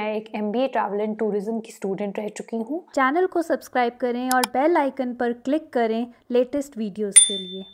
मैं एक M B A travel and tourism की स्टूडेंट रह चुकी हूँ चैनल को सब्सक्राइब करें और बेल आइकन पर क्लिक करें लेटेस्ट वीडियोज़ के लिए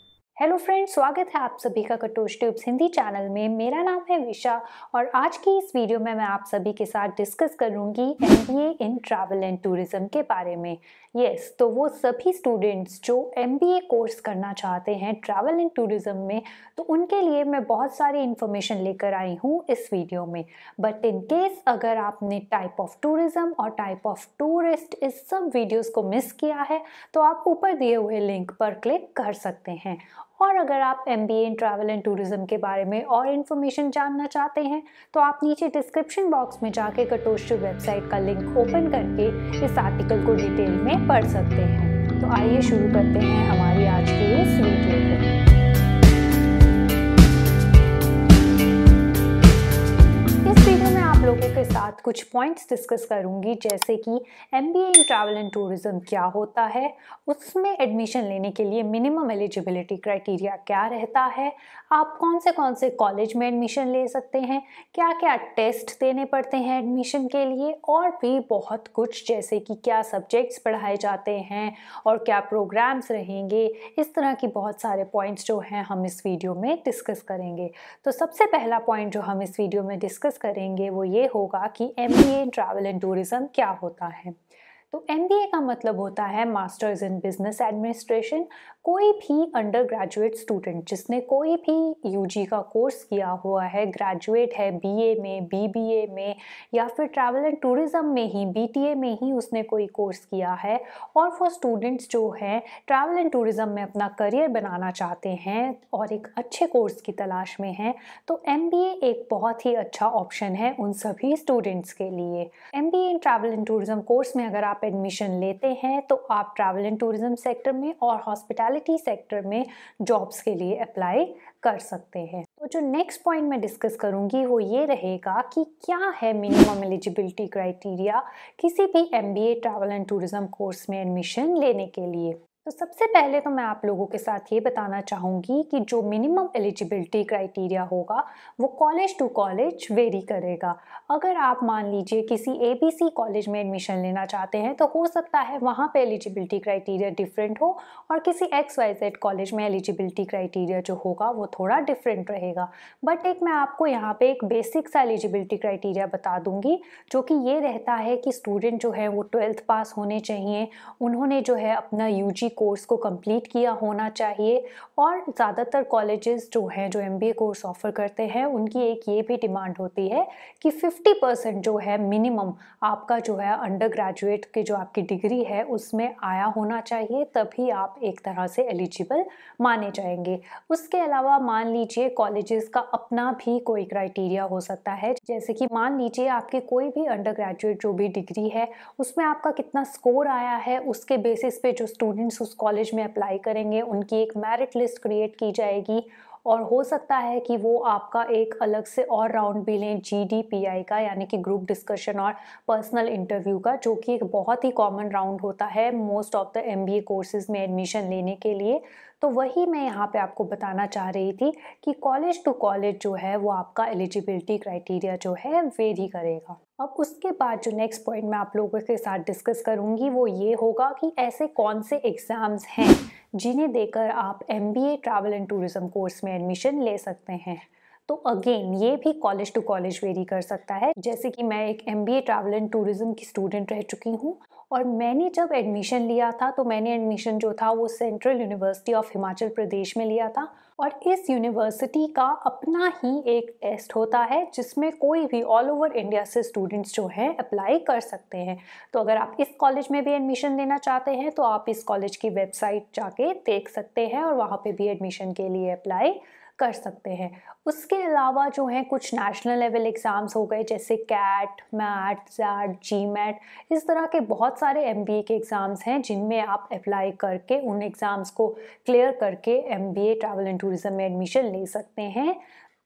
हेलो फ्रेंड्स स्वागत है आप सभी का कटोश ट्यूब्स हिंदी चैनल में मेरा नाम है विशा और आज की इस वीडियो में मैं आप सभी के साथ डिस्कस करूंगी M in travel and tourism के बारे में यस तो वो सभी स्टूडेंट्स जो एम कोर्स करना चाहते हैं ट्रैवल एंड टूरिज्म में तो उनके लिए मैं बहुत सारी इन्फॉर्मेशन लेकर आई हूँ इस वीडियो में बट इन केस अगर आपने टाइप ऑफ टूरिज्म और टाइप ऑफ टूरिस्ट इस सब वीडियोज़ को मिस किया है तो आप ऊपर दिए हुए लिंक पर क्लिक कर सकते हैं और अगर आप M B in travel and tourism के बारे में और इन्फॉर्मेशन जानना चाहते हैं तो आप नीचे डिस्क्रिप्शन बॉक्स में जाके कटोश वेबसाइट का लिंक ओपन करके इस आर्टिकल को डिटेल में पढ़ सकते हैं तो आइए शुरू करते हैं हमारी आज की इस वीडियो को साथ कुछ पॉइंट्स डिस्कस करूंगी जैसे कि M B in travel and tourism क्या होता है उसमें एडमिशन लेने के लिए मिनिमम एलिजिबिलिटी क्राइटेरिया क्या रहता है आप कौन से कौन से कॉलेज में एडमिशन ले सकते हैं क्या क्या टेस्ट देने पड़ते हैं एडमिशन के लिए और भी बहुत कुछ जैसे कि क्या सब्जेक्ट्स पढ़ाए जाते हैं और क्या प्रोग्राम्स रहेंगे इस तरह की बहुत सारे पॉइंट्स जो हैं हम इस वीडियो में डिस्कस करेंगे तो सबसे पहला पॉइंट जो हम इस वीडियो में डिस्कस करेंगे वो ये होगा होगा कि M B A travel and tourism क्या होता है तो एम बी ए का मतलब होता है मास्टर्स इन बिजनेस एडमिनिस्ट्रेशन कोई भी अंडर ग्रेजुएट स्टूडेंट जिसने कोई भी यूजी का कोर्स किया हुआ है ग्रेजुएट है बीए में बीबीए में या फिर ट्रैवल एंड टूरिज़म में ही बीटीए में ही उसने कोई कोर्स किया है और वो स्टूडेंट्स जो हैं ट्रैवल एंड टूरिज़म में अपना करियर बनाना चाहते हैं और एक अच्छे कोर्स की तलाश में हैं तो एम एक बहुत ही अच्छा ऑप्शन है उन सभी स्टूडेंट्स के लिए M B in travel and tourism course में अगर आप एडमिशन लेते हैं तो आप ट्रैवल एंड टूरिज़म सेक्टर में और हॉस्पिटल हॉस्पिटैलिटी सेक्टर में जॉब्स के लिए अप्लाई कर सकते हैं तो जो नेक्स्ट पॉइंट मैं डिस्कस करूंगी वो ये रहेगा कि क्या है मिनिमम एलिजिबिलिटी क्राइटेरिया किसी भी M B A travel and tourism course में एडमिशन लेने के लिए तो सबसे पहले तो मैं आप लोगों के साथ ये बताना चाहूँगी कि जो मिनिमम एलिजिबिलिटी क्राइटेरिया होगा वो कॉलेज टू कॉलेज वेरी करेगा अगर आप मान लीजिए किसी एबीसी कॉलेज में एडमिशन लेना चाहते हैं तो हो सकता है वहाँ पे एलिजिबिलिटी क्राइटेरिया डिफरेंट हो और किसी एक्स वाई जेड कॉलेज में एलिजिबिलिटी क्राइटेरिया जो होगा वो थोड़ा डिफरेंट रहेगा बट एक मैं आपको यहाँ पर एक बेसिक सा एलिजिबिलिटी क्राइटीरिया बता दूँगी जो कि ये रहता है कि स्टूडेंट जो है वो ट्वेल्थ पास होने चाहिए उन्होंने जो है अपना यू कोर्स को कंप्लीट किया होना चाहिए और ज़्यादातर कॉलेजेस जो हैं जो एमबीए कोर्स ऑफ़र करते हैं उनकी एक ये भी डिमांड होती है कि 50 परसेंट जो है मिनिमम आपका जो है अंडर ग्रेजुएट की जो आपकी डिग्री है उसमें आया होना चाहिए तभी आप एक तरह से एलिजिबल माने जाएंगे उसके अलावा मान लीजिए कॉलेजेस का अपना भी कोई क्राइटेरिया हो सकता है जैसे कि मान लीजिए आपके कोई भी अंडर ग्रेजुएट जो भी डिग्री है उसमें आपका कितना स्कोर आया है उसके बेसिस पे जो स्टूडेंट्स उस कॉलेज में अप्लाई करेंगे उनकी एक मेरिट लिस्ट क्रिएट की जाएगी और हो सकता है कि वो आपका एक अलग से और राउंड भी लें जी का यानी कि ग्रुप डिस्कशन और पर्सनल इंटरव्यू का जो कि एक बहुत ही कॉमन राउंड होता है most of the M courses में एडमिशन लेने के लिए तो वही मैं यहाँ पे आपको बताना चाह रही थी कि कॉलेज टू कॉलेज जो है वो आपका एलिजिबिलिटी क्राइटेरिया जो है वेरी करेगा अब उसके बाद जो नेक्स्ट पॉइंट मैं आप लोगों के साथ डिस्कस करूँगी वो ये होगा कि ऐसे कौन से एग्ज़ाम्स हैं जिन्हें देकर आप M B travel and tourism course में एडमिशन ले सकते हैं तो अगेन ये भी कॉलेज टू कॉलेज वेरी कर सकता है जैसे कि मैं एक M B A travel and tourism की स्टूडेंट रह चुकी हूँ और मैंने जब एडमिशन लिया था तो मैंने एडमिशन जो था वो central university of Himachal Pradesh में लिया था और इस यूनिवर्सिटी का अपना ही एक टेस्ट होता है जिसमें कोई भी ऑल ओवर इंडिया से स्टूडेंट्स जो हैं अप्लाई कर सकते हैं तो अगर आप इस कॉलेज में भी एडमिशन लेना चाहते हैं तो आप इस कॉलेज की वेबसाइट जाके देख सकते हैं और वहाँ पे भी एडमिशन के लिए अप्लाई कर सकते हैं उसके अलावा जो हैं कुछ नेशनल लेवल एग्ज़ाम्स हो गए जैसे CAT MAT XAT GMAT इस तरह के बहुत सारे एम के एग्ज़ाम्स हैं जिनमें आप अप्लाई करके उन एग्ज़ाम्स को क्लियर करके M B travel and tourism में एडमिशन ले सकते हैं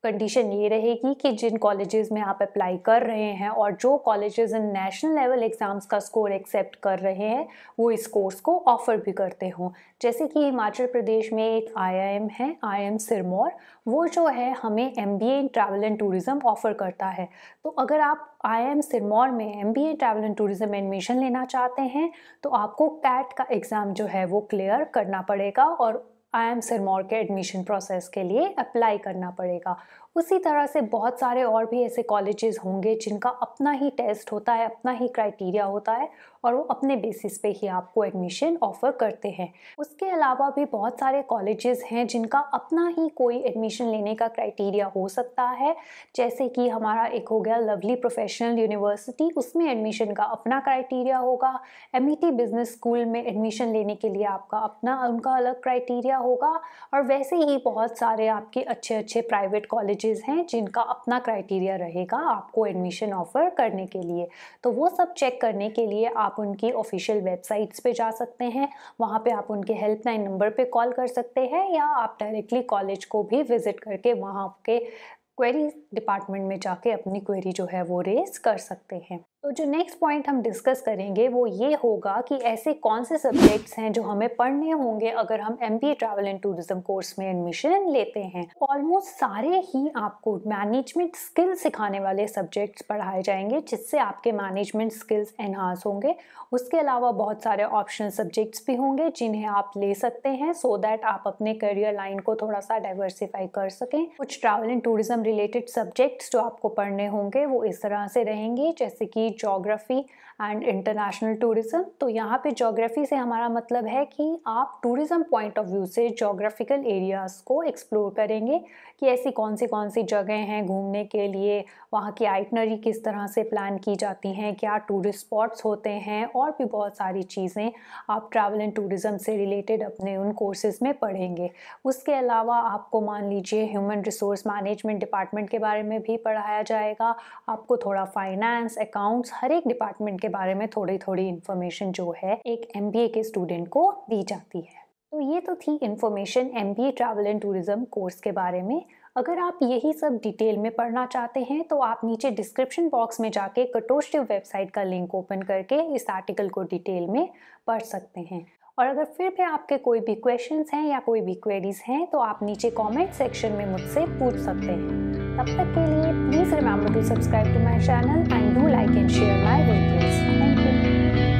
कंडीशन ये रहेगी कि जिन कॉलेजेस में आप अप्लाई कर रहे हैं और जो कॉलेजेस इन नेशनल लेवल एग्ज़ाम्स का स्कोर एक्सेप्ट कर रहे हैं वो इस कोर्स को ऑफ़र भी करते हों जैसे कि हिमाचल प्रदेश में एक आईआईएम है आईआईएम सिरमौर वो जो है हमें M B in travel and tourism offer करता है तो अगर आप आईआईएम सिरमौर में M B A travel and tourism admission लेना चाहते हैं तो आपको कैट का एग्ज़ाम जो है वो क्लियर करना पड़ेगा और आई एम सिरमौर के एडमिशन प्रोसेस के लिए अप्लाई करना पड़ेगा उसी तरह से बहुत सारे और भी ऐसे कॉलेजेस होंगे जिनका अपना ही टेस्ट होता है अपना ही क्राइटेरिया होता है और वो अपने बेसिस पे ही आपको एडमिशन ऑफ़र करते हैं उसके अलावा भी बहुत सारे कॉलेजेस हैं जिनका अपना ही कोई एडमिशन लेने का क्राइटेरिया हो सकता है जैसे कि हमारा एक हो गया लवली प्रोफेशनल यूनिवर्सिटी उसमें एडमिशन का अपना क्राइटेरिया होगा एम बिज़नेस स्कूल में एडमिशन लेने के लिए आपका अपना उनका अलग क्राइटेरिया होगा और वैसे ही बहुत सारे आपके अच्छे अच्छे प्राइवेट कॉलेजेस हैं जिनका अपना क्राइटेरिया रहेगा आपको एडमिशन ऑफ़र करने के लिए तो वो सब चेक करने के लिए आप उनकी ऑफिशियल वेबसाइट्स पे जा सकते हैं वहाँ पे आप उनके हेल्पलाइन नंबर पे कॉल कर सकते हैं या आप डायरेक्टली कॉलेज को भी विज़िट करके वहाँ के क्वेरी डिपार्टमेंट में जाके अपनी क्वेरी जो है वो रेज कर सकते हैं तो जो नेक्स्ट पॉइंट हम डिस्कस करेंगे वो ये होगा कि ऐसे कौन से सब्जेक्ट्स हैं जो हमें पढ़ने होंगे अगर हम M B travel and tourism course में एडमिशन लेते हैं ऑलमोस्ट सारे ही आपको मैनेजमेंट स्किल्स सिखाने वाले सब्जेक्ट्स पढ़ाए जाएंगे जिससे आपके मैनेजमेंट स्किल्स एनहांस होंगे उसके अलावा बहुत सारे ऑप्शनल सब्जेक्ट्स भी होंगे जिन्हें आप ले सकते हैं सो so दैट आप अपने करियर लाइन को थोड़ा सा डाइवर्सिफाई कर सकें कुछ travel and tourism related subjects जो आपको पढ़ने होंगे वो इस तरह से रहेंगे जैसे कि की जोग्राफ़ी एंड इंटरनेशनल टूरिज्म तो यहाँ पे जोग्राफ़ी से हमारा मतलब है कि आप टूरिज्म पॉइंट ऑफ व्यू से जोग्राफ़िकल एरियाज़ को एक्सप्लोर करेंगे कि ऐसी कौन सी कौन सी जगह हैं घूमने के लिए वहाँ की आइटनरी किस तरह से प्लान की जाती हैं क्या टूरिस्ट स्पॉट्स होते हैं और भी बहुत सारी चीज़ें आप ट्रैवल एंड टूरिज़म से रिलेटेड अपने उन कोर्सेज़ में पढ़ेंगे उसके अलावा आपको मान लीजिए ह्यूमन रिसोर्स मैनेजमेंट डिपार्टमेंट के बारे में भी पढ़ाया जाएगा आपको थोड़ा फाइनेंस अकाउंट अकाउंट्स हर एक डिपार्टमेंट के बारे में थोड़ी थोड़ी इन्फॉर्मेशन जो है एक एम के स्टूडेंट को दी जाती है तो ये तो थी information M travel and tourism course के बारे में अगर आप यही सब डिटेल में पढ़ना चाहते हैं तो आप नीचे डिस्क्रिप्शन बॉक्स में जाके कटोस्टिव वेबसाइट का लिंक ओपन करके इस आर्टिकल को डिटेल में पढ़ सकते हैं और अगर फिर भी आपके कोई भी क्वेश्चंस हैं या कोई भी क्वेरीज हैं तो आप नीचे कमेंट सेक्शन में मुझसे पूछ सकते हैं तब तक के लिए please remember to subscribe to my channel and do like and share my videos thank you